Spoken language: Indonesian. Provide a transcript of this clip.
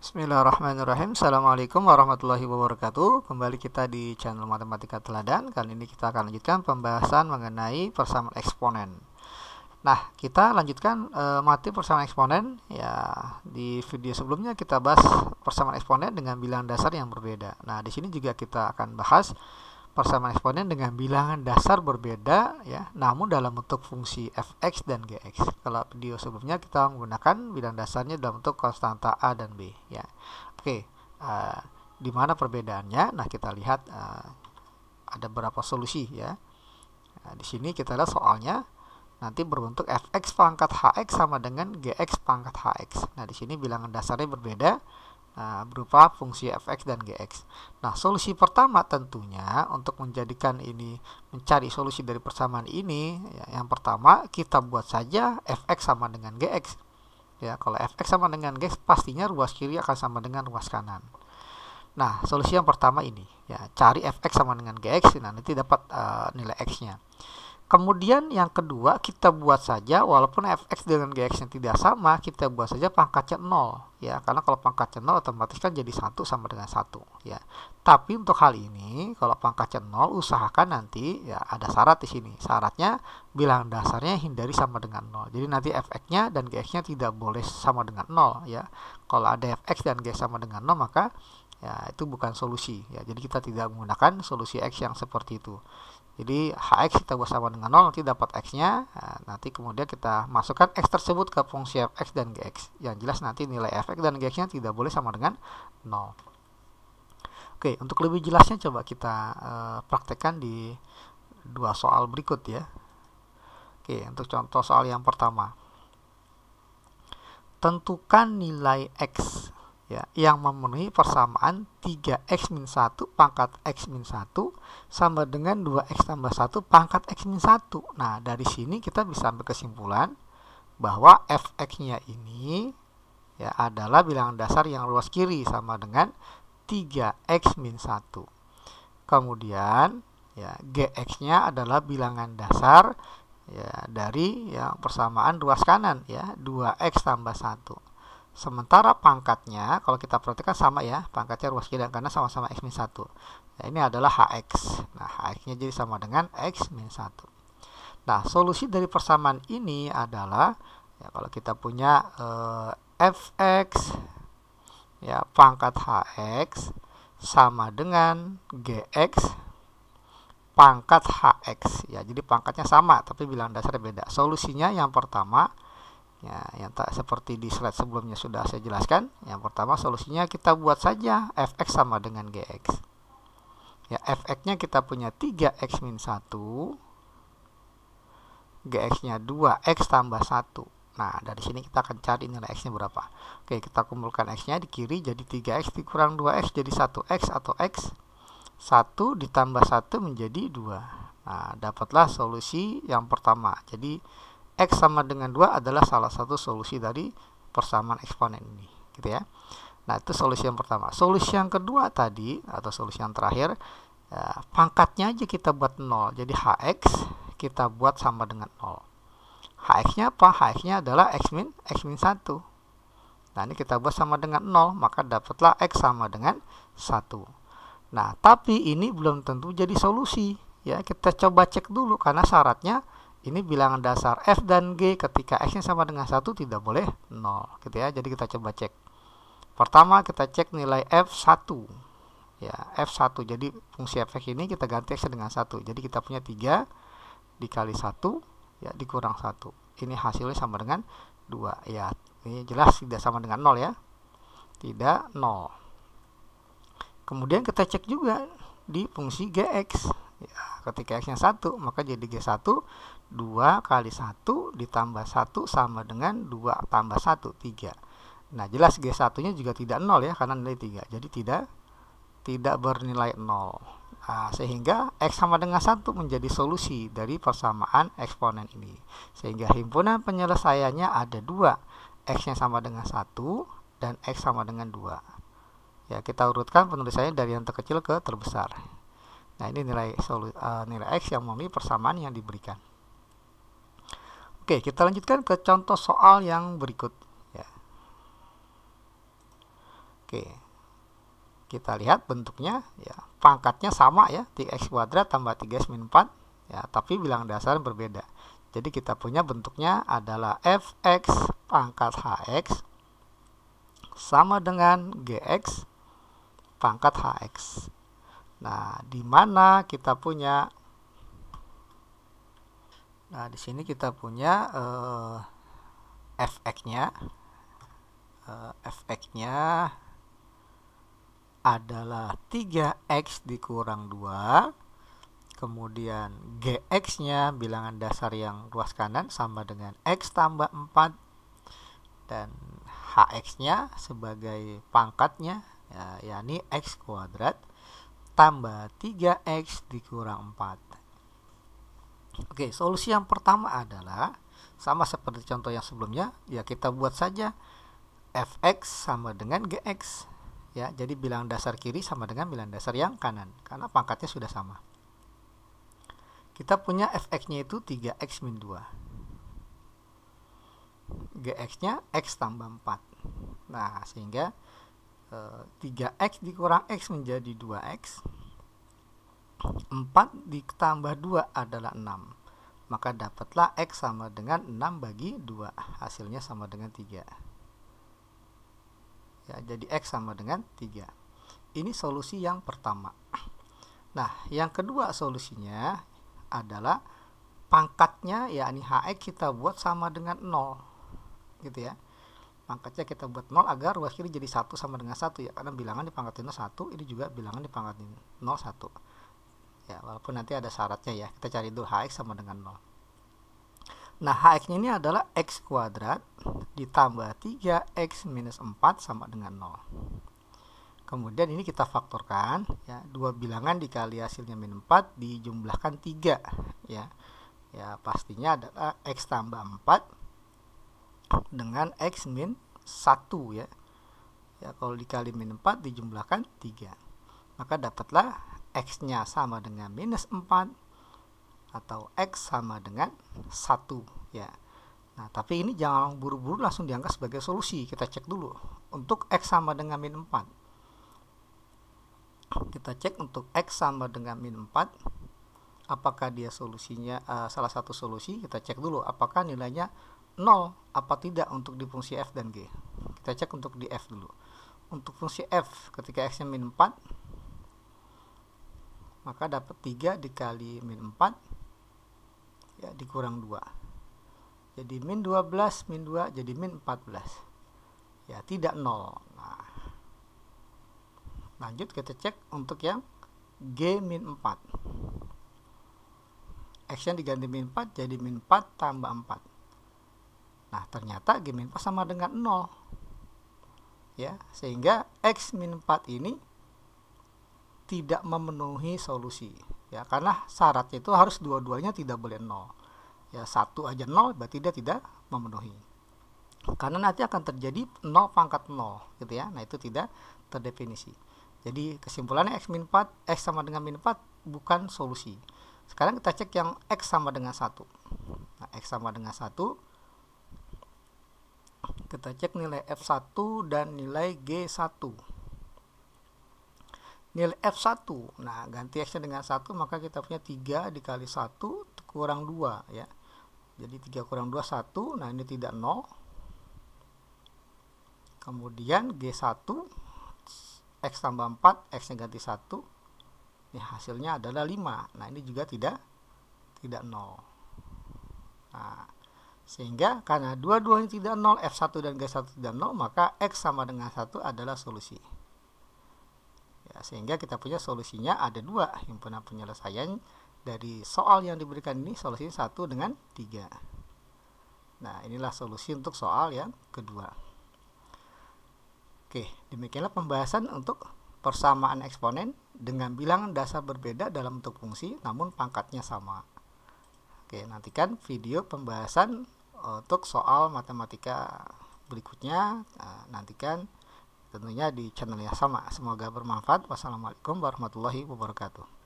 Bismillahirrahmanirrahim Assalamualaikum warahmatullahi wabarakatuh Kembali kita di channel Matematika Teladan Kali ini kita akan lanjutkan pembahasan mengenai persamaan eksponen Nah, kita lanjutkan e, mati persamaan eksponen Ya, di video sebelumnya kita bahas persamaan eksponen dengan bilangan dasar yang berbeda Nah, di sini juga kita akan bahas persamaan eksponen dengan bilangan dasar berbeda ya, namun dalam bentuk fungsi fx dan gx. Kalau video sebelumnya kita menggunakan bilangan dasarnya dalam bentuk konstanta a dan b ya. Oke, uh, di mana perbedaannya? Nah, kita lihat uh, ada berapa solusi ya. Nah, di sini kita lihat soalnya nanti berbentuk fx pangkat hx sama dengan gx pangkat hx. Nah, di sini bilangan dasarnya berbeda Nah, berupa fungsi fx dan gx. Nah, solusi pertama tentunya untuk menjadikan ini mencari solusi dari persamaan ini, ya, yang pertama kita buat saja fx sama dengan gx. Ya, kalau fx sama dengan gx pastinya ruas kiri akan sama dengan ruas kanan. Nah, solusi yang pertama ini, ya, cari fx sama dengan gx, nah nanti dapat uh, nilai x-nya. Kemudian yang kedua kita buat saja walaupun fx dengan gx yang tidak sama, kita buat saja pangkatnya 0 ya. Karena kalau pangkatnya 0 otomatis kan jadi 1 sama dengan 1 ya. Tapi untuk hal ini kalau pangkatnya 0 usahakan nanti ya ada syarat di sini. Syaratnya bilang dasarnya hindari sama dengan 0. Jadi nanti fx-nya dan gx-nya tidak boleh sama dengan 0 ya. Kalau ada fx dan gx sama dengan 0 maka ya itu bukan solusi ya. Jadi kita tidak menggunakan solusi x yang seperti itu. Jadi hx kita buat sama dengan 0 nanti dapat x-nya. Nah, nanti kemudian kita masukkan x tersebut ke fungsi fx dan gx. Yang jelas nanti nilai fx dan gx-nya tidak boleh sama dengan 0. Oke, untuk lebih jelasnya coba kita uh, praktekkan di dua soal berikut ya. Oke, untuk contoh soal yang pertama. Tentukan nilai x ya, yang memenuhi persamaan 3x-1 pangkat x-1 sama dengan 2x tambah 1 pangkat x-1. Nah, dari sini kita bisa ambil kesimpulan bahwa fx-nya ini ya adalah bilangan dasar yang luas kiri sama dengan 3x-1. Kemudian ya gx-nya adalah bilangan dasar ya dari yang persamaan luas kanan ya 2x tambah 1 Sementara pangkatnya, kalau kita perhatikan sama ya, pangkatnya ruas kiri dan kanan sama-sama X minus satu Nah, ini adalah HX. Nah, HX-nya jadi sama dengan X minus satu Nah, solusi dari persamaan ini adalah, ya, kalau kita punya eh, Fx, ya, pangkat HX sama dengan GX pangkat HX. Ya, jadi pangkatnya sama, tapi bilang dasar beda. Solusinya yang pertama, Ya, yang tak seperti di slide sebelumnya sudah saya jelaskan. Yang pertama solusinya kita buat saja fx sama dengan gx. Ya, fx-nya kita punya 3x min 1, gx-nya 2x tambah 1. Nah, dari sini kita akan cari nilai x-nya berapa. Oke, kita kumpulkan x-nya di kiri jadi 3x dikurang 2x jadi 1x atau x 1 ditambah 1 menjadi 2. Nah, dapatlah solusi yang pertama. Jadi X sama dengan 2 adalah salah satu solusi dari persamaan eksponen ini gitu ya Nah itu solusi yang pertama Solusi yang kedua tadi atau solusi yang terakhir ya, Pangkatnya aja kita buat 0 Jadi HX kita buat sama dengan 0 HX-nya apa? HX-nya adalah X min, X min 1 Nah ini kita buat sama dengan 0 Maka dapatlah X sama dengan 1 Nah tapi ini belum tentu jadi solusi ya kita coba cek dulu karena syaratnya ini bilangan dasar F dan G ketika X-nya sama dengan 1 tidak boleh 0 gitu ya. Jadi kita coba cek. Pertama kita cek nilai F1 ya F1 jadi fungsi f ini kita ganti X dengan 1 jadi kita punya 3 dikali 1 ya dikurang 1 ini hasilnya sama dengan 2 ya ini jelas tidak sama dengan 0 ya tidak 0 kemudian kita cek juga di fungsi gx ketika x-nya 1 maka jadi G1 2 kali 1 ditambah 1 sama dengan 2 tambah 1 3 nah jelas G1 nya juga tidak 0 ya karena nilai 3 jadi tidak tidak bernilai 0 nah, sehingga X sama dengan 1 menjadi solusi dari persamaan eksponen ini sehingga himpunan penyelesaiannya ada 2 X nya sama dengan 1 dan X sama dengan 2 ya kita urutkan penulisannya dari yang terkecil ke terbesar Nah ini nilai uh, nilai x yang memenuhi persamaan yang diberikan. Oke kita lanjutkan ke contoh soal yang berikut. Ya. Oke kita lihat bentuknya ya pangkatnya sama ya tx x kuadrat tambah 3x min 4 ya tapi bilangan dasar berbeda jadi kita punya bentuknya adalah fx pangkat hx sama dengan gx pangkat hx Nah, di mana kita punya? Nah, di sini kita punya uh, eh, fx-nya. Uh, eh, fx-nya adalah 3x dikurang 2. Kemudian gx-nya bilangan dasar yang luas kanan sama dengan x tambah 4 dan hx-nya sebagai pangkatnya ya, yakni x kuadrat tambah 3x dikurang 4. Oke, solusi yang pertama adalah sama seperti contoh yang sebelumnya, ya kita buat saja fx sama dengan gx. Ya, jadi bilangan dasar kiri sama dengan bilangan dasar yang kanan karena pangkatnya sudah sama. Kita punya fx-nya itu 3x min 2. gx-nya x tambah 4. Nah, sehingga 3x eh, dikurang x menjadi 2x 4 ditambah 2 adalah 6 maka dapatlah x sama dengan 6 bagi 2 hasilnya sama dengan 3 ya, jadi x sama dengan 3 ini solusi yang pertama nah yang kedua solusinya adalah pangkatnya yakni hx kita buat sama dengan 0 gitu ya pangkatnya kita buat 0 agar ruas kiri jadi 1 sama dengan 1 ya karena bilangan di pangkat ini 1 ini juga bilangan di pangkat ini 0 1 ya walaupun nanti ada syaratnya ya kita cari dulu hx sama dengan 0 nah hx ini adalah x kuadrat ditambah 3x minus 4 sama dengan 0 kemudian ini kita faktorkan ya dua bilangan dikali hasilnya min 4 dijumlahkan 3 ya ya pastinya adalah x tambah 4 dengan X min 1 ya. Ya kalau dikali min 4 dijumlahkan 3. Maka dapatlah X-nya sama dengan minus 4 atau X sama dengan 1 ya. Nah, tapi ini jangan buru-buru langsung dianggap sebagai solusi. Kita cek dulu untuk X sama dengan min 4. Kita cek untuk X sama dengan min 4. Apakah dia solusinya uh, salah satu solusi? Kita cek dulu apakah nilainya 0 apa tidak untuk di fungsi f dan g kita cek untuk di f dulu untuk fungsi f ketika x nya min 4 maka dapat 3 dikali min 4 ya dikurang 2 jadi min 12 min 2 jadi min 14 ya tidak 0 nah, lanjut kita cek untuk yang G min 4 X nya diganti min 4 jadi min 4 tambah 4 Nah, ternyata G min 4 sama dengan 0. Ya, sehingga X min 4 ini tidak memenuhi solusi. Ya, karena syarat itu harus dua-duanya tidak boleh 0. Ya, satu aja 0 berarti dia tidak memenuhi. Karena nanti akan terjadi 0 pangkat 0, gitu ya. Nah, itu tidak terdefinisi. Jadi, kesimpulannya X min 4, X sama dengan min 4 bukan solusi. Sekarang kita cek yang X sama dengan 1. Nah, X sama dengan 1 kita cek nilai F1 dan nilai G1. Nilai F1, nah ganti X-nya dengan 1 maka kita punya 3 dikali 1 kurang 2 ya. Jadi 3 kurang 2, 1, nah ini tidak 0. Kemudian G1, X tambah 4, X-nya ganti 1, ini hasilnya adalah 5. Nah, ini juga tidak tidak 0. Nah, sehingga karena dua-duanya tidak 0, F1 dan G1 tidak 0, maka X sama dengan 1 adalah solusi. Ya, sehingga kita punya solusinya ada dua himpunan penyelesaian dari soal yang diberikan ini solusi 1 dengan 3. Nah, inilah solusi untuk soal yang kedua. Oke, demikianlah pembahasan untuk persamaan eksponen dengan bilangan dasar berbeda dalam bentuk fungsi namun pangkatnya sama. Oke, nantikan video pembahasan untuk soal matematika berikutnya eh, nantikan tentunya di channel yang sama. Semoga bermanfaat. Wassalamualaikum warahmatullahi wabarakatuh.